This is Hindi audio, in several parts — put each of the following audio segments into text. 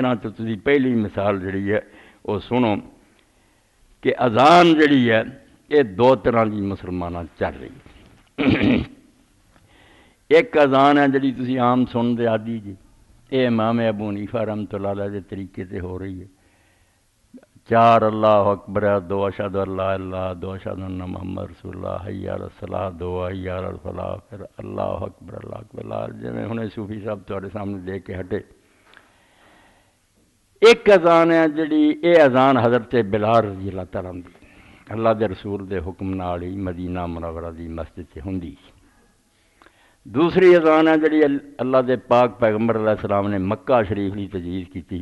इन्होंने तो पहली मिसाल जी है वो सुनो कि अजान जी है ये दो तरह की मुसलमान चल रही है एक अजान है जी तुम आम सुन दे आदि जी ये मामे अबूनीफा रमतुल्ला के तरीके से हो रही है चार अल्लाह अकबर दो अशद अल्लाह अल्लाह दो अशद मोहम्मद रसुल्ला हयाल सलाह दो हयाल सलाह फिर अल्लाह अकबर अल्लाह अकबर जिमें हमने सूफी साहब थोड़े सामने देख के हटे एक अजान है जी ये अजान हजरत बिलार रजी अल्लाह तला की अल्लाह के रसूल के हुक्म ही मदीना मुनावरा की मस्जिद से होंगी दूसरी अजान है जी अल्लाह के पाक पैगंबर सलाम ने मक्का शरीफ की तजीज की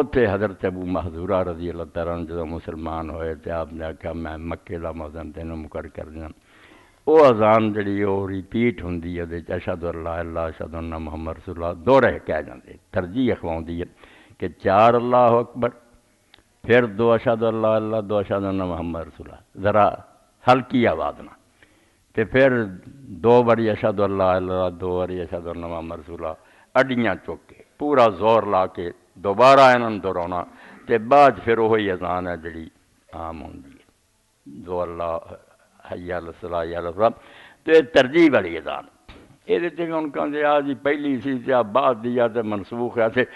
उत्थे हजरत अबू महजूरा रजी अल्लाह तारा जो मुसलमान होए तो आपने आख्या मैं मक्के का मौजन तेन मुकर कर दिया अजान जी रिपीट होंगी अशद अल्लाह अल्लाह अशद उन्ना मुहम्मद रसुल्ला दोहरे कह जाते तरजीह अखवा है कि चार अल्लाह अकबर फिर दो अशद अल्लाह अल्लाह दो अशद मोहम्मद रसूल ज़रा हल्की आवाज़ ना तो फिर दो बारी अशद अल्लाह अल्लाह दो बारी अशद मोहम्मद रसूल अड्डियाँ चुक के पूरा जोर ला के दोबारा इन्होंने दोहराना तो बाद फिर उ अजान है जी आम होंगी दो अल्लाह हयाल तो ये तरजीह वाली अजान ये हम कहते आ जी पहली सी आ बाद मनसूख है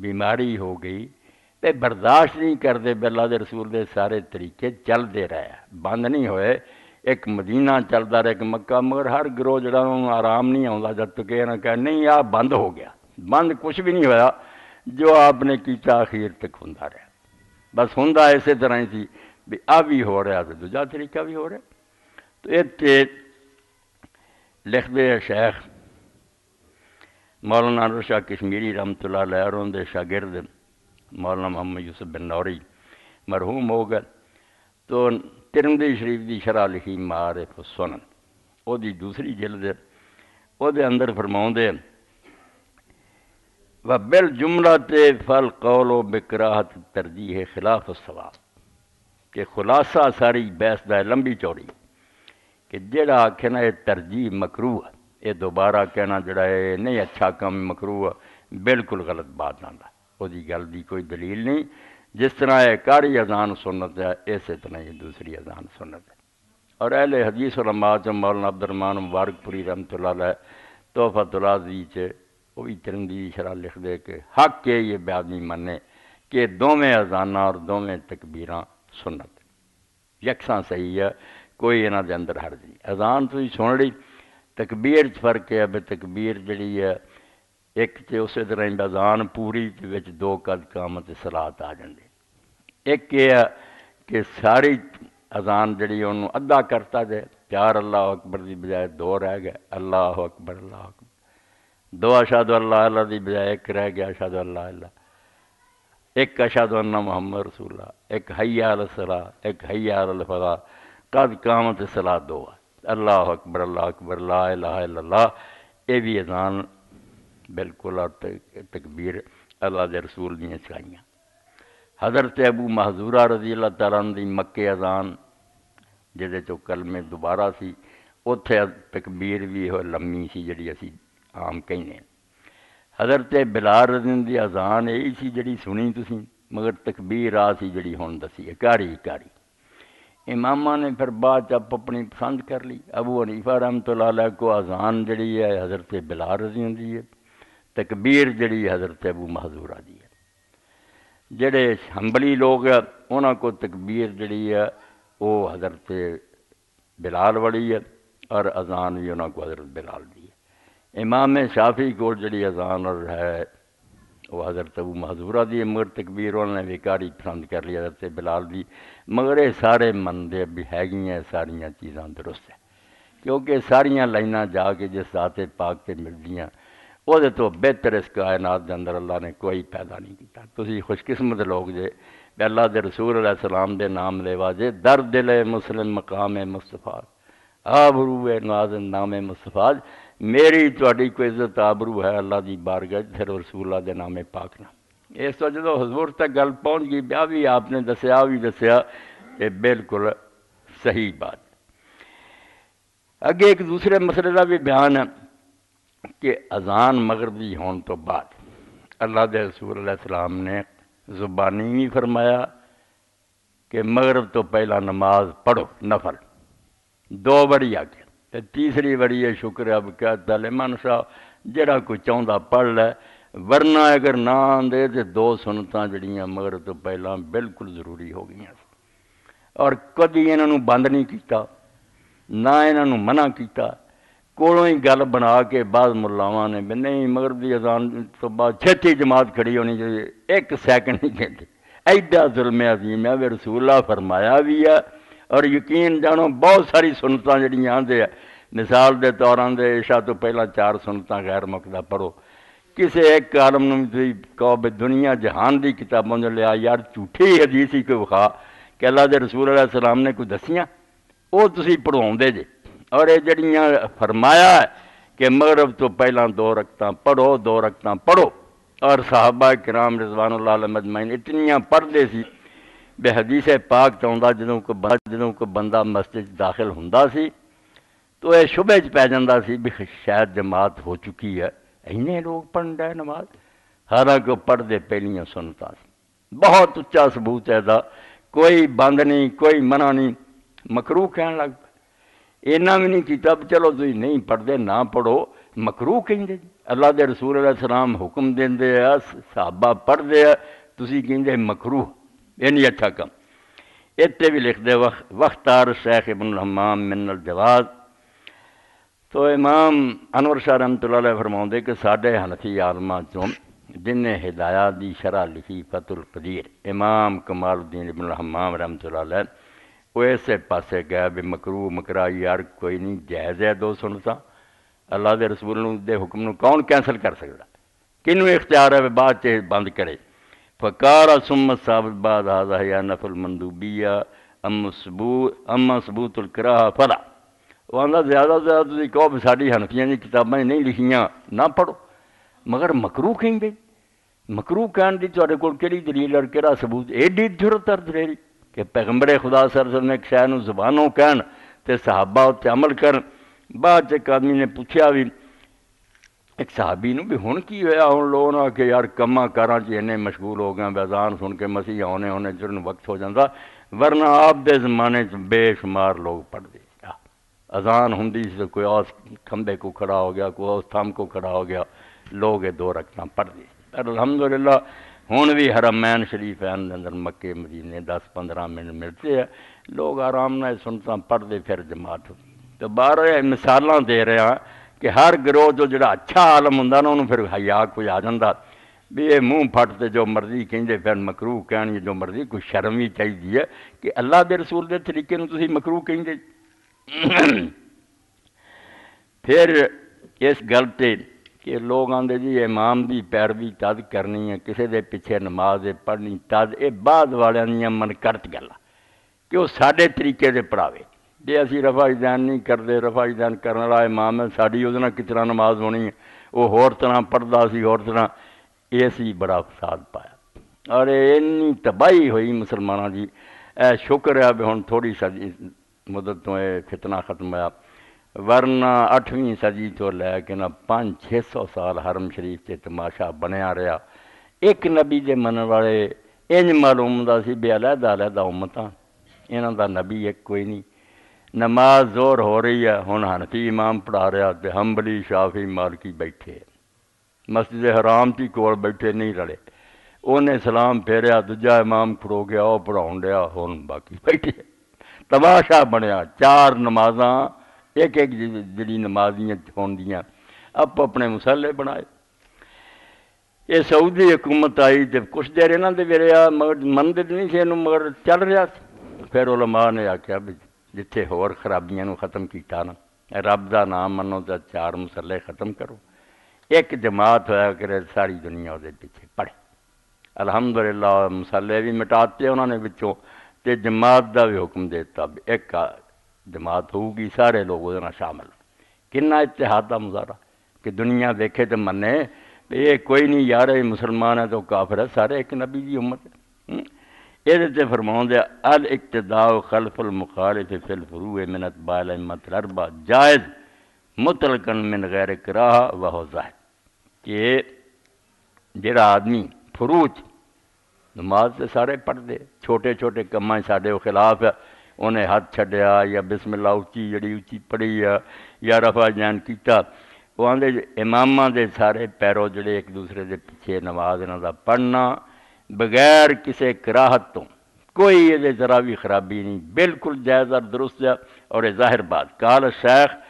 बीमारी हो गई तो बर्दाश्त नहीं करते बेला रसूल के सारे तरीके चलते रहे बंद नहीं होए एक मदीना चलता रहा एक मक्का मगर हर ग्रोह जरा आराम नहीं आता जब तक कह नहीं आ बंद हो गया बंद कुछ भी नहीं होया जो आपने किया अखीर तक हों बस हों इस तरह ही थी भी आ भी हो रहा तो दूजा तरीका भी हो रहा तो इत लिखते हैं शेख मौलाना अनवर शाह कश्मीरी रमत लहर उनके शागिर्द मौलाना मोहम्मद यूसुफ बिन नौरी मरहूम हो गए तो तिरंगी शरीफ की शराह लिखी मार सुन वो दूसरी जिल्द वो अंदर फरमाते व बिल जुमला ते फल कौलो बिकराहत तरजीह खिलाफ सवाल के खुलासा सारी बहस दंबी चौड़ी कि जड़ा आखे ना यह तरजीह मकरू है ये दोबारा कहना जोड़ा है नहीं अच्छा ਕੰਮ ਮਕਰੂ बिल्कुल गलत बात आता वो गल की कोई दलील नहीं जिस तरह यह कारी अजान सुनत है इस तरह ये दूसरी अजान सुनत है और अहले हदीस लमात मौलाना अब्दुलरमान मुबारकपुरी रमत तोहफातुलाजी च वह भी तिरंगी शरा लिख दे के हक के ये बेदमी मने कि दोवें अजाना और दोवें तकबीर सुनत यकसा सही है कोई इन्हों के अंदर हर्ज नहीं अजान तुम तो सुन ली तकबीर च फर्क है बे तकबीर जी है एक तो उस तरह इंडाजान पूरी बच्च दो कद काम सलाद आ जाते एक ये है कि सारी अजान जी उन्होंने अद्धा करता जाए प्यार अल्लाह अकबर की बजाय दो रह गए अल्लाह अकबर अल्लाह अकबर दो अशाद अल्लाह अल्लाह की बजाय एक रह गया अशाद अल्लाह अल्लाह एक अशाद अल्लाह मुहम्मद रसूल्ला एक हई आल सलाह एक हई आल फला कद काम सलाह दो है अल्लाह अकबर अल्लाह अकबर ला भी अजान बिल्कुल तकबीर अल्लाह के रसूल दिखाइया हजरत अबू महजूरा रजी अल्लाह तारा दी मक्के अजान जिसे चो कलमे दोबारा सी उ तकबीर भी यह लम्मी सी जी असी आम कहने हजरत बिलार रजन की अजान यही सी जड़ी सुनी तुम मगर तकबीर आ सी जी हूँ दसी इकारी इकारी इमामा ने फिर बाद चप अपनी पसंद कर ली अबू हनीफा रहमत को आज़ान जड़ी है हज़रत बिलार रजी की है तकबीर जड़ी हज़रत अबू महजूरा दी है जड़े हंबली लोग है उन्होंने को तकबीर जड़ी है वो हज़रत बिलाल वाली है और अजान भी उन्होंने को हज़रत बिलाल दी है इमाम शाफी को जड़ी अजान और है वह हजरत अबू महजूरा दी मगर तकबीर उन्होंने विकारी पसंद कर लिया हजरत बिलाल दी मगर ये सारे मनते भी हैगी है सारिया चीज़ा दुरुस्त है क्योंकि सारिया लाइन जाके जिस दाते पाक से मिलदियाँ वोद तो बेहतर इस कायनात के अंदर अल्लाह ने कोई पैदा नहीं किया खुशकिस्मत लोग जे अल्लाह के रसूल सलाम के नाम लेवा जे दर दिल मुस्लिम मकाम मुस्तफाज आबरू ए नाज नामे मुस्तफाज़ मेरी थोड़ी कोई इज्जत आबरू है अल्लाह की बारगज फिर रसूला के नामे पाकना इस तो जो हजूर तक गल पहुँच गई ब्याह भी आपने दसिया भी दसिया ये बिल्कुल सही बात अगे एक दूसरे मसले का भी बयान है कि अजान मगरबी होने तो बाद अल्लाह के रसूल अल्लाम ने जुबानी भी फरमाया कि मगरब तो पहला नमाज पढ़ो नफल दो बड़ी आगे ਤੇ ਤੀਸਰੀ ਵਾਰੀ ਇਹ ਸ਼ੁਕਰ ਅਬ ਕਿਆ ਤਾਲਿਮਨ ਸਾਹਿਬ ਜਿਹੜਾ ਕੋਈ ਚਾਹੁੰਦਾ ਪੜ ਲੈ ਵਰਨਾ ਅਗਰ ਨਾ ਆਂਦੇ ਤੇ ਦੋ ਸੁਨਤਾਂ ਜਿਹੜੀਆਂ ਮਗਰ ਤੋਂ ਪਹਿਲਾਂ ਬਿਲਕੁਲ ਜ਼ਰੂਰੀ ਹੋ ਗਈਆਂ ਸੀ ਔਰ ਕਦੀ ਇਹਨਾਂ ਨੂੰ ਬੰਦ ਨਹੀਂ ਕੀਤਾ ਨਾ ਇਹਨਾਂ ਨੂੰ ਮਨਾ ਕੀਤਾ ਕੋਲੋਂ ਹੀ ਗੱਲ ਬਣਾ ਕੇ ਬਾਅਦ ਮੁੱਲਾਵਾਂ ਨੇ ਵੀ ਨਹੀਂ ਮਗਰਬ ਦੀ ਅਜ਼ਾਨ ਤੋਂ ਬਾਅਦ ਛੇਤੀ ਜਮਾਤ ਖੜੀ ਹੋਣੀ ਚਾਹੀਦੀ ਇੱਕ ਸੈਕਿੰਡ ਨਹੀਂ ਕਹਿੰਦੇ ਐਡਾ ਜ਼ੁਲਮ ਅਜ਼ੀਮ ਹੈ ਵੀ ਰਸੂਲਾ ਫਰਮਾਇਆ ਵੀ ਆ और यकीन जानो बहुत सारी सुनत जो मिसाल के तौर पर ईशा तो पहला चार सुनत गैर मुकदा पढ़ो किसी एक आलम कहो बे दुनिया जहान की किताबों ने लिया यार झूठी हदीस ही कोई विखा कैला के रसूल आला सलाम ने कोई दसिया वो तुम पढ़वा जे और जड़िया फरमाया कि मगरब तो पहला दो रगत पढ़ो दो रगत पढ़ो और साहबा कराम रिजवान लाल अहमद मैन इतनी पढ़ते ਬਹਿਦੀਸ ਪਾਕ ਚਾਹੁੰਦਾ ਜਦੋਂ ਕੋ ਜਦੋਂ ਕੋ ਬੰਦਾ ਮਸਜਿਦ ਦਾਖਲ ਹੁੰਦਾ ਸੀ ਤੋ ਇਹ ਸ਼ੁਬੇ 'ਚ ਪੈ ਜਾਂਦਾ ਸੀ ਵੀ ਸ਼ਾਇਦ ਜਮਾਤ ਹੋ ਚੁੱਕੀ ਹੈ ਇੰਨੇ ਲੋਕ ਪੜ੍ਹਦਾ ਨਮਾਜ਼ ਹਾਲਾਂਕਿ ਉਹ ਪੜ੍ਹਦੇ ਪਹਿਲੀਆਂ ਸੁਨਤਾਂ ਸੀ ਬਹੁਤ ਉੱਚਾ ਸਬੂਤ ਹੈ ਦਾ ਕੋਈ ਬੰਦ ਨਹੀਂ ਕੋਈ ਮਨਾ ਨਹੀਂ ਮਕਰੂ ਕਹਿਣ ਲੱਗ ਇਹਨਾਂ ਵੀ ਨਹੀਂ ਕੀਤਾ ਚਲੋ ਤੁਸੀਂ ਨਹੀਂ ਪੜਦੇ ਨਾ ਪੜੋ ਮਕਰੂ ਕਹਿੰਦੇ ਜੀ ਅੱਲਾ ਦੇ ਰਸੂਲ ਅਲੈਹ ਸਲਾਮ ਹੁਕਮ ਦਿੰਦੇ ਆ ਸਾਹਬਾ ਪੜਦੇ ਆ ਤੁਸੀਂ ਕਹਿੰਦੇ ਮਕਰੂ ये इन कम इतने भी लिख दे वख वख्तार शेख इबन हमाम मिनल जवाज तो इमाम अनवर शाह रमत फरमाते कि साढ़े हनफी आलमा चो जिन्हें हिदायत की शरा लिखी फतुल कदीर इमाम कमालुद्दीन इबन हमाम रमत वो इस पासे गया भी मकरू मकरा यार कोई नहीं जायज़ है दो सुनसा अल्लाह के रसूल दे हुक्म कौन कैंसल कर सकता किनू इख्तियार है बाद बंद करे फ़कार सुम साबत हाजा या नफल मंदूबिया अम सबूत अम सबूतुलकरा फला ਉਹ ਆਂਦਾ ਜ਼ਿਆਦਾ ਜ਼ਿਆਦਾ ਤੁਸੀਂ ਕਹੋ ਵੀ ਸਾਡੀ ਹਨਫੀਆਂ ਦੀ ਕਿਤਾਬਾਂ ਨਹੀਂ ਲਿਖੀਆਂ ਨਾ ਪੜੋ ਮਗਰ ਮਕਰੂ ਕਹਿੰਦੇ ਮਕਰੂ ਕਹਿਣ ਦੀ ਤੁਹਾਡੇ ਕੋਲ ਕਿਹੜੀ ਦਲੀਲ ਔਰ ਕਿਹੜਾ ਸਬੂਤ ਐਡੀ ਜ਼ਰੂਰਤ ਹੈ ਦਲੇਰੀ ਕਿ ਪੈਗੰਬਰ ਖੁਦਾ ਸਰਸਰ ਨੇ ਖਸ਼ਾ ਨੂੰ ਜ਼ਬਾਨੋਂ ਕਹਿਣ ਤੇ ਸਹਾਬਾ ਉੱਤੇ ਅਮਲ ਕਰਨ ਬਾਅਦ ਚ ਇੱਕ ਆਦਮੀ ਨੇ ਪੁੱਛਿਆ ਵੀ एक ਸਾਹਬੀ ने भी हूँ की होया हूँ लोग ਨਾ ਕਿ ਯਾਰ ਕੰਮਾਂ ਕਾਰਾਂ 'ਚ ਇੰਨੇ ਮਸ਼ਗੂਲ ਹੋ ਗਏ ਬਜ਼ਾਨ ਸੁਣ ਕੇ ਮਸੀਹ आने ਆਉਣੇ ਚਿਰਨ ਵਕਤ ਹੋ ਜਾਂਦਾ ਵਰਨਾ ਆਪ ਦੇ ਜ਼ਮਾਨੇ 'ਚ ਬੇਸ਼ੁਮਾਰ अजान होंगी कोई और खंभे को खड़ा हो गया कोई उस थम को खड़ा हो गया लोग ये दो रखना पढ़ते पर अलहमदुल्ला हूँ भी हरमैन शरीफ है अंदर मक्के मदीने दस पंद्रह मिनट मिलते हैं लोग आराम ना सुनता पढ़ते फिर जमात होती तो बारह मिसाल दे रहा कि हर गिरोह जो जो अच्छा आलम हों ना उन्होंने फिर हया कुछ आ जाता भी ये मूँह फटते जो मर्जी केंद्र फिर मकरू कह जो मर्जी कोई शर्म भी चाहिए है कि अल्लाह के रसूल के तरीके मकरू केंद्र फिर इस गलते कि लोग आते जी इमाम की पैरवी तद करनी है किसी के पिछे नमाज पढ़नी तद ये बाद मनकरत गल कि साढ़े तरीके से पढ़ावे जे असी रफाई रफाईदान नहीं करते रफाईदान करने वाला इमाम है साड़ी वो कितना नमाज होनी है वह होर तरह पढ़ता सी होर तरह ये सी बड़ा फसाद पाया और इन्नी तबाही हुई मुसलमान जी ए शुक्र है भी हूँ थोड़ी सदी मुदत तो यह खितना खत्म होया वरना अठवीं सदी तो लैके ना पां छे सौ साल हरम शरीफ से तमाशा बनया रहा एक नबी के मन वाले इंज मालूम हूँ सी बेलहदा अलहदा उम्मत इन्हों का नबी एक कोई नहीं नमाज जोर हो रही है हूँ हनफी इमाम पढ़ा रहा तो हम्बली शाफी मालकी बैठे मस्जिद हराम की कोल बैठे नहीं रले उन्हें सलाम फेरिया दूजा इमाम खड़ो गया और पढ़ा दिया हूँ बाकी बैठे तमाशा बनया चार नमाजा एक एक जी नमाजियाँ हो अप अपने मुसाले बनाए ये सऊदी हुकूमत आई तो कुछ देर इन्हों दे मगर मन दे नहीं थे मगर चल रहा फिर उलमा ने आख्या भी जिथे होर खराबिया खत्म किया रब का नाम मनो तो चार मसले खत्म करो एक जमात हो सारी दुनिया वे पिछे पढ़े अलहमदुल्ला मसाले भी मिटाते उन्होंने बिचों तो जमात का भी हुक्म देता एक जमात होगी सारे लोग शामिल कि इतिहाद का मुजहरा कि दुनिया देखे तो मने ये कोई नहीं यार मुसलमान है तो काफिर है सारे एक नबी की उम्र है ये फरमाद अल इकतदा खलफल मुखालिफ फिल फरू मिनत बाल मत अरबा जायज़ मुतलकन मिन गैर कराह वाह जाहिर कि जरा आदमी फरूच नमाज तो सारे पढ़ते छोटे छोटे कम्मा साढ़े खिलाफ है उन्हें हथ छड़िया या बिस्मिल्ला उची जड़ी उची पढ़ी है या रफा जैन किया वो आते इमामा ਦੇ ਸਾਰੇ ਪੈਰੋ ਜਿਹੜੇ ਇੱਕ ਦੂਸਰੇ ਦੇ ਪਿੱਛੇ ਨਮਾਜ਼ ਇਹਨਾਂ ਦਾ बगैर किसी कराहत तो कोई ये ज़रा भी खराबी नहीं बिल्कुल जायज़ और दुरुस्त और ये ज़ाहिर बात काल शेख